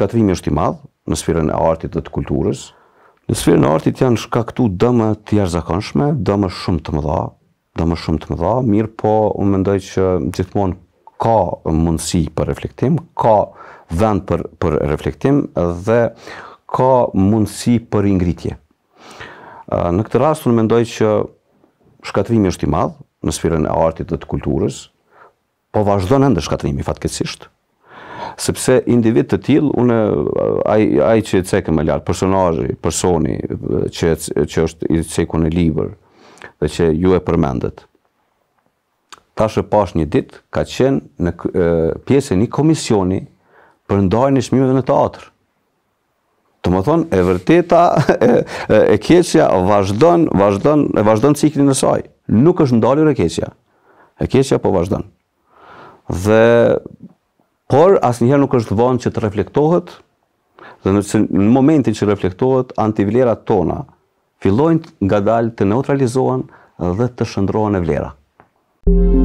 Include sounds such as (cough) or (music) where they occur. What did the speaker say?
shkatrimi është i madhë në sferën e artit dhe të kulturës. Në sferën e artit janë këtu dëmë të jarëzakonshme, dëmë shumë të mëdha, dëmë shumë të mëdha, mirë po unë mendoj që gjithmonë ka mundësi për reflektim, ka vend për, për reflektim dhe ka mundësi për ingritje. Në këtë rast unë mendoj që shkatrimi është i madhë në sferën e artit dhe të kulturës, po vazhdo në ndër shkatrimi fatkesisht, sepse individ të till unë ai ai që cekë më lart personazhi personi që që është i cekur në libër dhe që ju e përmendet. tash e pash një ditë ka qenë në pjesë një komisioni për ndarjen e çmimeve në teatrë. Të më thonë, e vërteta, (laughs) e, e, keqja vazhdon, vazhdon, e vazhdon ciklin në saj. Nuk është ndalur e keqja. E keqja po vazhdon. Dhe Por asnjëherë nuk është vonë që të reflektohet, dhe në momentin që reflektohet antivlerat tona fillojnë ngadalë të neutralizohen dhe të shndrohen në vlera. Thank you.